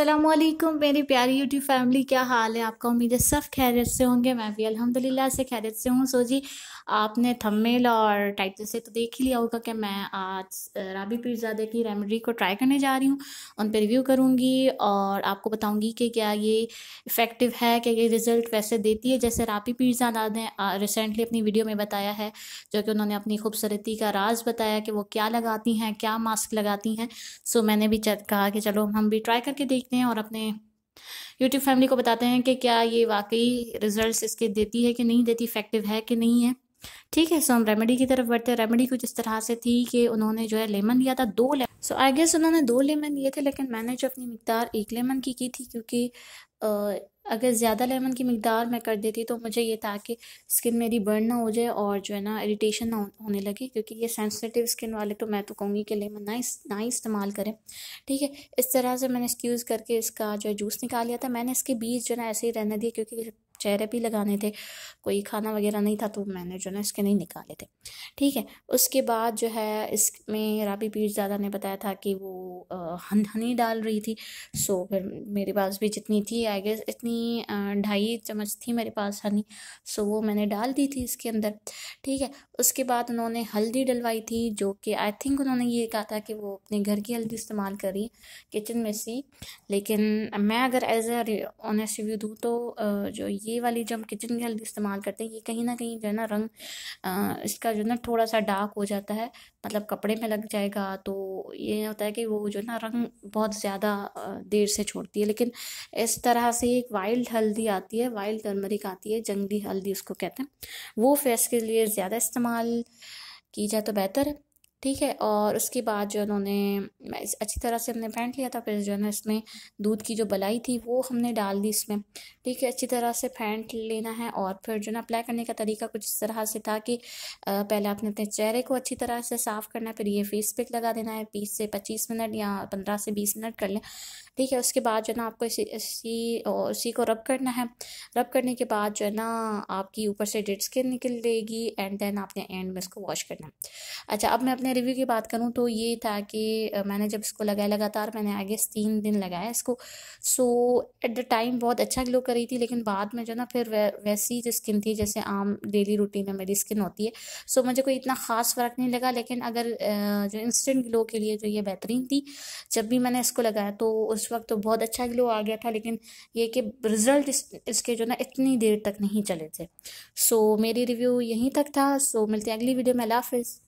अल्लाम मेरी प्यारी यूट्यूब फैमिली क्या हाल है आपका उम्मीद है सब खैरियत से होंगे मैं भी अल्हम्दुलिल्लाह से खैरियत से हूँ सो जी आपने थंबनेल और टाइटल से तो देख ही लिया होगा कि मैं आज राबी पीरजादे की रेमेडी को ट्राई करने जा रही हूँ उन पर रिव्यू करूँगी और आपको बताऊँगी कि क्या ये इफ़ेक्टिव है कि ये रिज़ल्ट वैसे देती है जैसे राबी पीरजादा ने रिसेंटली अपनी वीडियो में बताया है जो कि उन्होंने अपनी खूबसूरती का राज बताया कि वो क्या लगाती हैं क्या मास्क लगाती हैं सो मैंने भी कहा कि चलो हम भी ट्राई करके देख सीखते हैं और अपने YouTube फैमिली को बताते हैं कि क्या ये वाकई रिजल्ट्स इसके देती है कि नहीं देती इफेक्टिव है कि नहीं है ठीक है सो हम रेमेडी की तरफ बढ़ते हैं रेमेडी कुछ इस तरह से थी कि उन्होंने जो है लेमन लिया था दो लेमन सो आई गेस उन्होंने दो लेमन लिए थे लेकिन मैंने जो अपनी मकदार एक लेमन की की थी क्योंकि अगर ज़्यादा लेमन की मकदार मैं कर देती तो मुझे ये था कि स्किन मेरी बर्न ना हो जाए और जो है ना इरीटेशन ना होने लगे क्योंकि ये सेंसिटिव स्किन वाले तो मैं तो कहूँगी कि लेमन ना इस, ना ही इस्तेमाल करें ठीक है इस तरह से मैंने इसकी यूज़ करके इसका जो है जूस निकाल लिया था मैंने इसके बीज जो है ना ऐसे ही रहने दिया क्योंकि चेहरे भी लगाने थे कोई खाना वगैरह नहीं था तो मैंने जो ना इसके नहीं निकाले थे ठीक है उसके बाद जो है इसमें राबी पीरजादा ने बताया था कि वो हनी डाल रही थी सो फिर मेरे पास भी जितनी थी आई गेस इतनी ढाई चम्मच थी मेरे पास हनी सो वो मैंने डाल दी थी इसके अंदर ठीक है उसके बाद उन्होंने हल्दी डलवाई थी जो कि आई थिंक उन्होंने ये कहा था कि वो अपने घर की हल्दी इस्तेमाल करी किचन में सी लेकिन मैं अगर एज ए ऑनेस्ट रिव्यू दूँ तो जो ये वाली जो हम किचन की हल्दी इस्तेमाल करते हैं ये कहीं ना कहीं जो है ना रंग आ, इसका जो है ना थोड़ा सा डार्क हो जाता है मतलब कपड़े में लग जाएगा तो ये होता है कि वो जो है ना रंग बहुत ज़्यादा देर से छोड़ती है लेकिन इस तरह से एक वाइल्ड हल्दी आती है वाइल्ड टर्मरिक आती है जंगली हल्दी उसको कहते हैं वो फेस के लिए ज़्यादा इस्तेमाल की जाए तो बेहतर है ठीक है और उसके बाद जो उन्होंने अच्छी तरह से हमने फेंट लिया था फिर जो है ना इसमें दूध की जो बलाई थी वो हमने डाल दी इसमें ठीक है अच्छी तरह से फेंट लेना है और फिर जो है ना अप्लाई करने का तरीका कुछ इस तरह से था कि पहले आपने अपने चेहरे को अच्छी तरह से साफ़ करना है फिर ये फेस पैक लगा देना है बीस से पच्चीस मिनट या पंद्रह से बीस मिनट कर लें ठीक है उसके बाद जो है ना आपको इसी इसी और इसी को रब करना है रब करने के बाद जो है ना आपकी ऊपर से डेड स्किन निकल जाएगी एंड देन आपने एंड में इसको वॉश करना है अच्छा अब मैं अपने रिव्यू की बात करूँ तो ये था कि मैंने जब इसको लगाया लगातार मैंने आगे तीन दिन लगाया इसको सो एट द टाइम बहुत अच्छा ग्लो कर रही थी लेकिन बाद में जो ना फिर वै, वैसी जो स्किन थी जैसे आम डेली रूटीन में मेरी स्किन होती है सो मुझे कोई इतना ख़ास फ़र्क नहीं लगा लेकिन अगर जो इंस्टेंट ग्लो के लिए जो ये बेहतरीन थी जब भी मैंने इसको लगाया तो उस वक्त तो बहुत अच्छा ग्लो आ गया था लेकिन ये कि रिज़ल्ट इस, इसके जो ना इतनी देर तक नहीं चले थे सो so, मेरी रिव्यू यहीं तक था सो so, मिलते हैं अगली वीडियो में अल्लाह हाफिज़